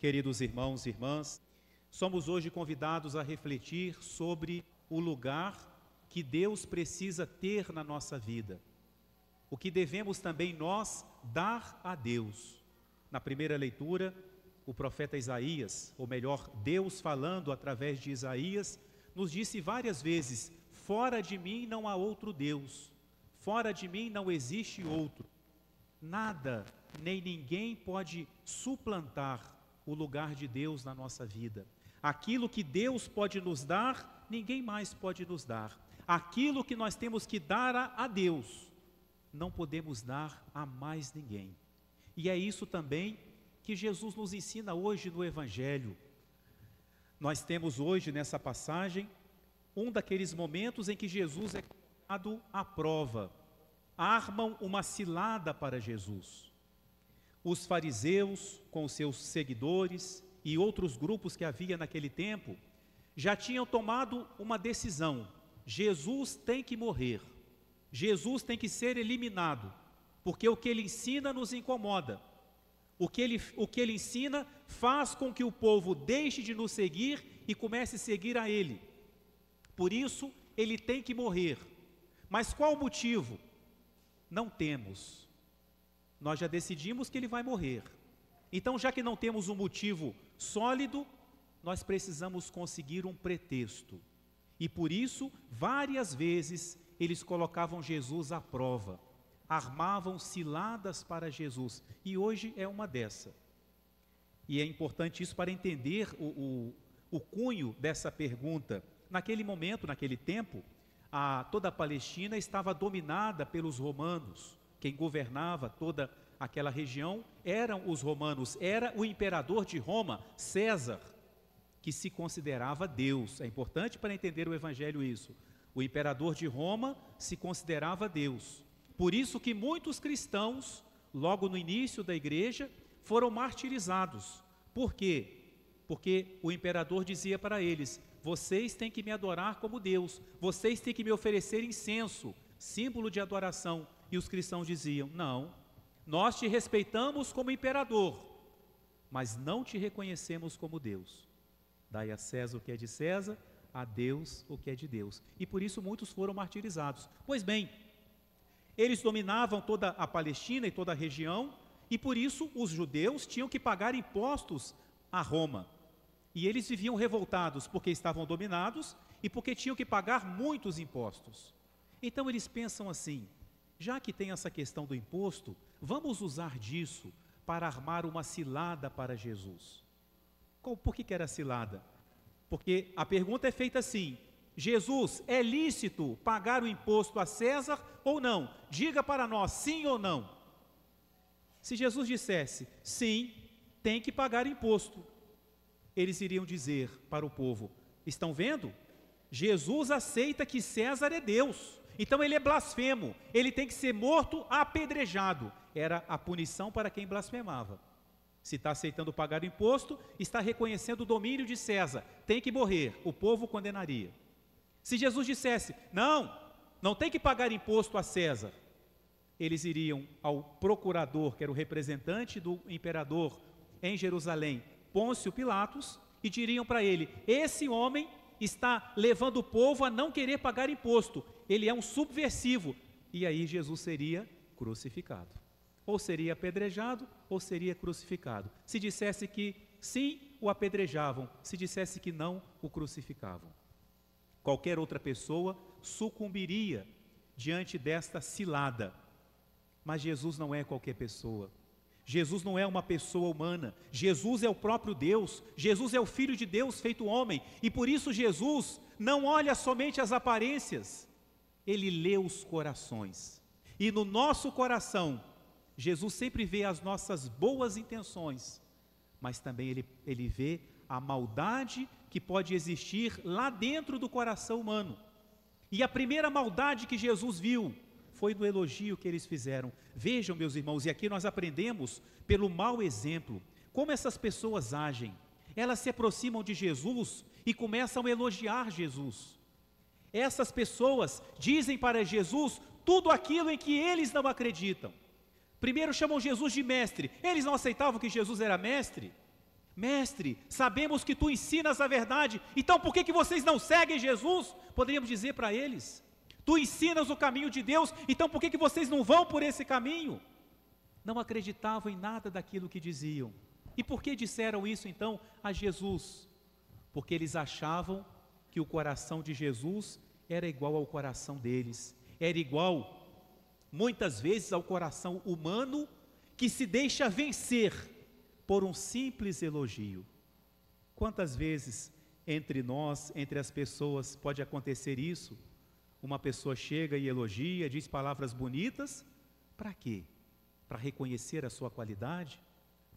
queridos irmãos e irmãs, somos hoje convidados a refletir sobre o lugar que Deus precisa ter na nossa vida, o que devemos também nós dar a Deus. Na primeira leitura, o profeta Isaías, ou melhor, Deus falando através de Isaías, nos disse várias vezes: Fora de mim não há outro Deus, fora de mim não existe outro. Nada nem ninguém pode suplantar o lugar de Deus na nossa vida. Aquilo que Deus pode nos dar, ninguém mais pode nos dar. Aquilo que nós temos que dar a, a Deus, não podemos dar a mais ninguém. E é isso também que Jesus nos ensina hoje no Evangelho. Nós temos hoje nessa passagem um daqueles momentos em que Jesus é colocado à prova. Armam uma cilada para Jesus os fariseus com os seus seguidores e outros grupos que havia naquele tempo já tinham tomado uma decisão: Jesus tem que morrer, Jesus tem que ser eliminado, porque o que ele ensina nos incomoda. O que, ele, o que ele ensina faz com que o povo deixe de nos seguir e comece a seguir a ele. Por isso, ele tem que morrer. Mas qual o motivo? Não temos nós já decidimos que ele vai morrer. Então, já que não temos um motivo sólido, nós precisamos conseguir um pretexto. E por isso, várias vezes, eles colocavam Jesus à prova, armavam ciladas para Jesus. E hoje é uma dessa. E é importante isso para entender o, o, o cunho dessa pergunta. Naquele momento, naquele tempo, a, toda a Palestina estava dominada pelos romanos quem governava toda aquela região eram os romanos, era o imperador de Roma, César, que se considerava Deus. É importante para entender o evangelho isso. O imperador de Roma se considerava Deus. Por isso que muitos cristãos, logo no início da igreja, foram martirizados. Por quê? Porque o imperador dizia para eles: vocês têm que me adorar como Deus, vocês têm que me oferecer incenso, símbolo de adoração. E os cristãos diziam: Não, nós te respeitamos como imperador, mas não te reconhecemos como Deus. Dai a César o que é de César, a Deus o que é de Deus. E por isso muitos foram martirizados. Pois bem, eles dominavam toda a Palestina e toda a região, e por isso os judeus tinham que pagar impostos a Roma. E eles viviam revoltados porque estavam dominados e porque tinham que pagar muitos impostos. Então eles pensam assim: já que tem essa questão do imposto, vamos usar disso para armar uma cilada para Jesus. Qual, por que, que era cilada? Porque a pergunta é feita assim: Jesus, é lícito pagar o imposto a César ou não? Diga para nós, sim ou não. Se Jesus dissesse, sim, tem que pagar imposto, eles iriam dizer para o povo: estão vendo? Jesus aceita que César é Deus. Então ele é blasfemo, ele tem que ser morto apedrejado. Era a punição para quem blasfemava. Se está aceitando pagar o imposto, está reconhecendo o domínio de César, tem que morrer, o povo condenaria. Se Jesus dissesse, não, não tem que pagar imposto a César, eles iriam ao procurador, que era o representante do imperador em Jerusalém, Pôncio Pilatos, e diriam para ele: Esse homem está levando o povo a não querer pagar imposto, ele é um subversivo. E aí Jesus seria crucificado. Ou seria apedrejado, ou seria crucificado. Se dissesse que sim, o apedrejavam. Se dissesse que não, o crucificavam. Qualquer outra pessoa sucumbiria diante desta cilada. Mas Jesus não é qualquer pessoa. Jesus não é uma pessoa humana. Jesus é o próprio Deus. Jesus é o Filho de Deus feito homem. E por isso Jesus não olha somente as aparências ele lê os corações. E no nosso coração, Jesus sempre vê as nossas boas intenções, mas também ele, ele vê a maldade que pode existir lá dentro do coração humano. E a primeira maldade que Jesus viu foi no elogio que eles fizeram. Vejam, meus irmãos, e aqui nós aprendemos pelo mau exemplo como essas pessoas agem. Elas se aproximam de Jesus e começam a elogiar Jesus. Essas pessoas dizem para Jesus tudo aquilo em que eles não acreditam. Primeiro chamam Jesus de mestre. Eles não aceitavam que Jesus era mestre? Mestre, sabemos que tu ensinas a verdade, então por que, que vocês não seguem Jesus? Poderíamos dizer para eles. Tu ensinas o caminho de Deus, então por que, que vocês não vão por esse caminho? Não acreditavam em nada daquilo que diziam. E por que disseram isso então a Jesus? Porque eles achavam que o coração de Jesus era igual ao coração deles, era igual muitas vezes ao coração humano que se deixa vencer por um simples elogio. Quantas vezes entre nós, entre as pessoas, pode acontecer isso? Uma pessoa chega e elogia, diz palavras bonitas, para quê? Para reconhecer a sua qualidade?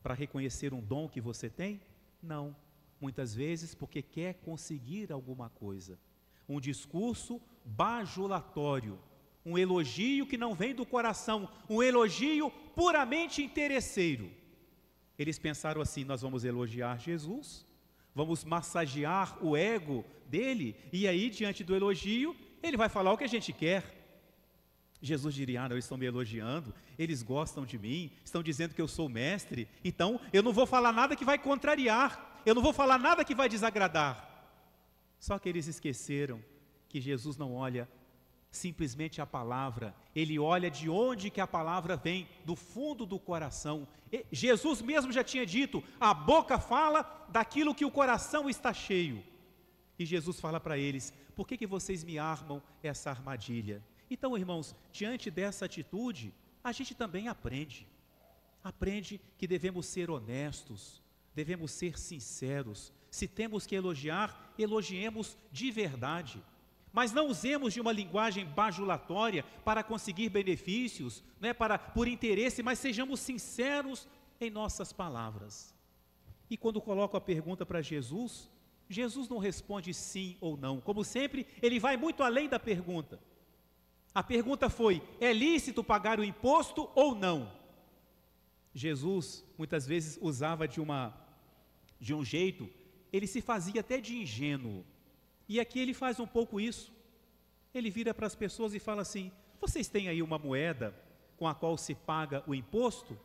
Para reconhecer um dom que você tem? Não muitas vezes porque quer conseguir alguma coisa. Um discurso bajulatório, um elogio que não vem do coração, um elogio puramente interesseiro. Eles pensaram assim: nós vamos elogiar Jesus, vamos massagear o ego dele, e aí, diante do elogio, ele vai falar o que a gente quer. Jesus diria: ah, não, eles estão me elogiando, eles gostam de mim, estão dizendo que eu sou mestre, então eu não vou falar nada que vai contrariar eu não vou falar nada que vai desagradar. Só que eles esqueceram que Jesus não olha simplesmente a palavra, ele olha de onde que a palavra vem, do fundo do coração. E Jesus mesmo já tinha dito: a boca fala daquilo que o coração está cheio. E Jesus fala para eles: por que, que vocês me armam essa armadilha? Então, irmãos, diante dessa atitude, a gente também aprende. Aprende que devemos ser honestos, devemos ser sinceros. Se temos que elogiar, elogiemos de verdade. Mas não usemos de uma linguagem bajulatória para conseguir benefícios, né, para por interesse, mas sejamos sinceros em nossas palavras. E quando coloco a pergunta para Jesus, Jesus não responde sim ou não. Como sempre, ele vai muito além da pergunta. A pergunta foi: é lícito pagar o imposto ou não? Jesus muitas vezes usava de uma de um jeito, ele se fazia até de ingênuo. E aqui ele faz um pouco isso. Ele vira para as pessoas e fala assim: "Vocês têm aí uma moeda com a qual se paga o imposto?"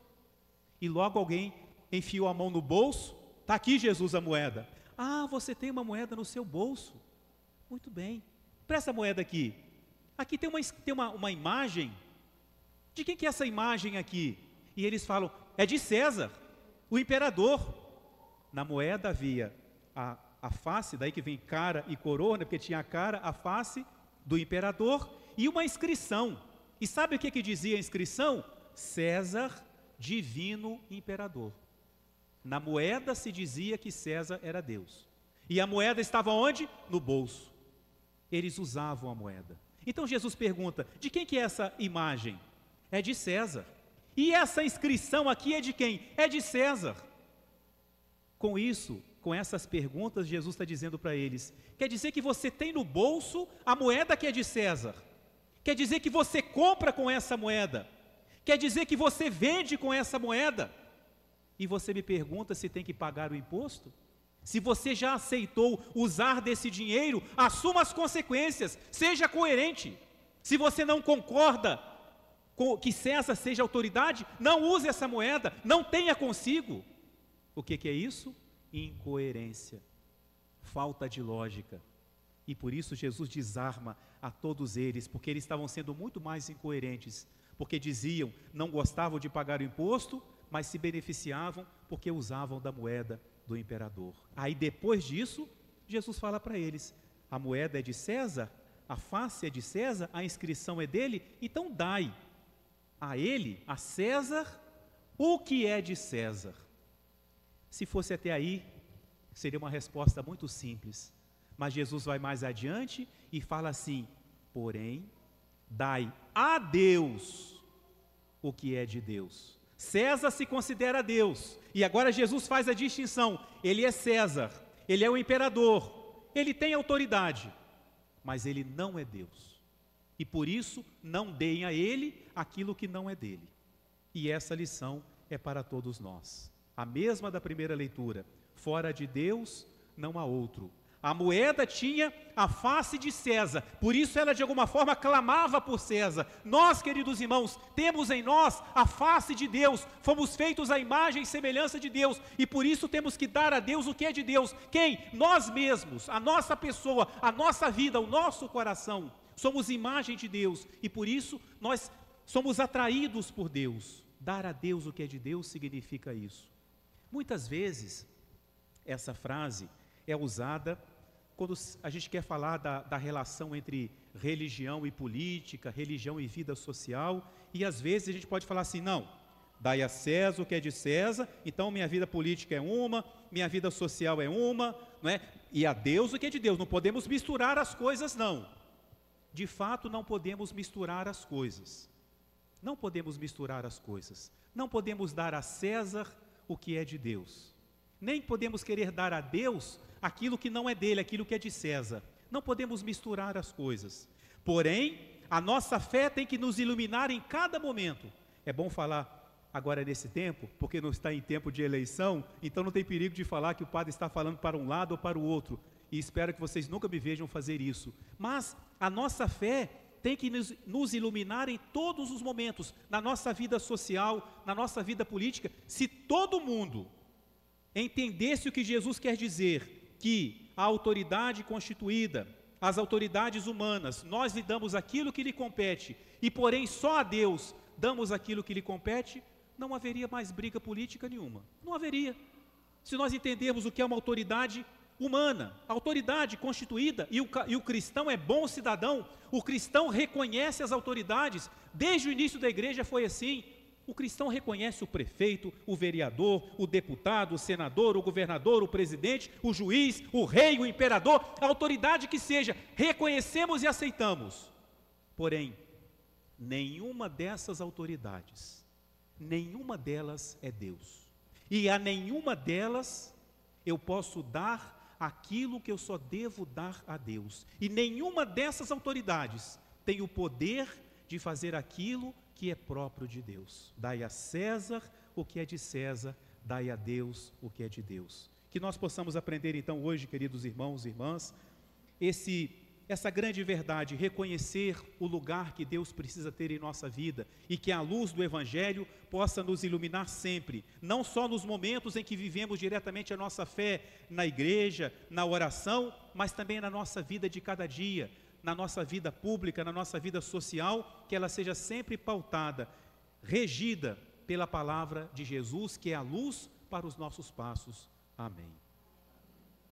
E logo alguém enfiou a mão no bolso. Tá aqui Jesus a moeda. Ah, você tem uma moeda no seu bolso. Muito bem. Presta a moeda aqui. Aqui tem uma, tem uma, uma imagem. De quem que é essa imagem aqui? E eles falam: é de César, o imperador. Na moeda havia a, a face, daí que vem cara e coroa, porque tinha a cara, a face do imperador e uma inscrição. E sabe o que, que dizia a inscrição? César, divino imperador. Na moeda se dizia que César era Deus. E a moeda estava onde? No bolso. Eles usavam a moeda. Então Jesus pergunta: de quem que é essa imagem? É de César. E essa inscrição aqui é de quem? É de César. Com isso, com essas perguntas, Jesus está dizendo para eles: quer dizer que você tem no bolso a moeda que é de César, quer dizer que você compra com essa moeda, quer dizer que você vende com essa moeda, e você me pergunta se tem que pagar o imposto? Se você já aceitou usar desse dinheiro, assuma as consequências, seja coerente. Se você não concorda que César seja autoridade, não use essa moeda, não tenha consigo. O que, que é isso? Incoerência, falta de lógica. E por isso Jesus desarma a todos eles, porque eles estavam sendo muito mais incoerentes, porque diziam não gostavam de pagar o imposto, mas se beneficiavam porque usavam da moeda do imperador. Aí depois disso, Jesus fala para eles: a moeda é de César, a face é de César, a inscrição é dele, então dai a ele, a César, o que é de César? Se fosse até aí, seria uma resposta muito simples. Mas Jesus vai mais adiante e fala assim: porém, dai a Deus o que é de Deus. César se considera Deus. E agora Jesus faz a distinção: ele é César, ele é o imperador, ele tem autoridade, mas ele não é Deus. E por isso, não deem a ele aquilo que não é dele. E essa lição é para todos nós. A mesma da primeira leitura: fora de Deus não há outro. A moeda tinha a face de César, por isso ela de alguma forma clamava por César. Nós, queridos irmãos, temos em nós a face de Deus, fomos feitos à imagem e semelhança de Deus, e por isso temos que dar a Deus o que é de Deus. Quem? Nós mesmos, a nossa pessoa, a nossa vida, o nosso coração somos imagem de Deus e por isso nós somos atraídos por Deus. Dar a Deus o que é de Deus significa isso. Muitas vezes, essa frase é usada quando a gente quer falar da, da relação entre religião e política, religião e vida social, e às vezes a gente pode falar assim: não, dai a César o que é de César, então minha vida política é uma, minha vida social é uma, não é? e a Deus o que é de Deus. Não podemos misturar as coisas, não. De fato, não podemos misturar as coisas. Não podemos misturar as coisas. Não podemos dar a César o que é de Deus. Nem podemos querer dar a Deus aquilo que não é dele, aquilo que é de César. Não podemos misturar as coisas. Porém, a nossa fé tem que nos iluminar em cada momento. É bom falar agora nesse tempo, porque não está em tempo de eleição, então não tem perigo de falar que o padre está falando para um lado ou para o outro e espero que vocês nunca me vejam fazer isso. Mas a nossa fé tem que nos, iluminar em todos os momentos, na nossa vida social, na nossa vida política. Se todo mundo entendesse o que Jesus quer dizer, que a autoridade constituída, as autoridades humanas, nós lhe damos aquilo que lhe compete, e porém só a Deus damos aquilo que lhe compete, não haveria mais briga política nenhuma. Não haveria. Se nós entendermos o que é uma autoridade humana, autoridade constituída, e o, e o cristão é bom cidadão, o cristão reconhece as autoridades, desde o início da igreja foi assim. O cristão reconhece o prefeito, o vereador, o deputado, o senador, o governador, o presidente, o juiz, o rei, o imperador, a autoridade que seja, reconhecemos e aceitamos. Porém, nenhuma dessas autoridades, nenhuma delas é Deus. E a nenhuma delas eu posso dar aquilo que eu só devo dar a Deus. E nenhuma dessas autoridades tem o poder de fazer aquilo que é próprio de Deus. Dai a César o que é de César, dai a Deus o que é de Deus. Que nós possamos aprender então hoje, queridos irmãos e irmãs, esse essa grande verdade, reconhecer o lugar que Deus precisa ter em nossa vida e que a luz do Evangelho possa nos iluminar sempre, não só nos momentos em que vivemos diretamente a nossa fé na igreja, na oração, mas também na nossa vida de cada dia, na nossa vida pública, na nossa vida social, que ela seja sempre pautada, regida pela palavra de Jesus, que é a luz para os nossos passos. Amém.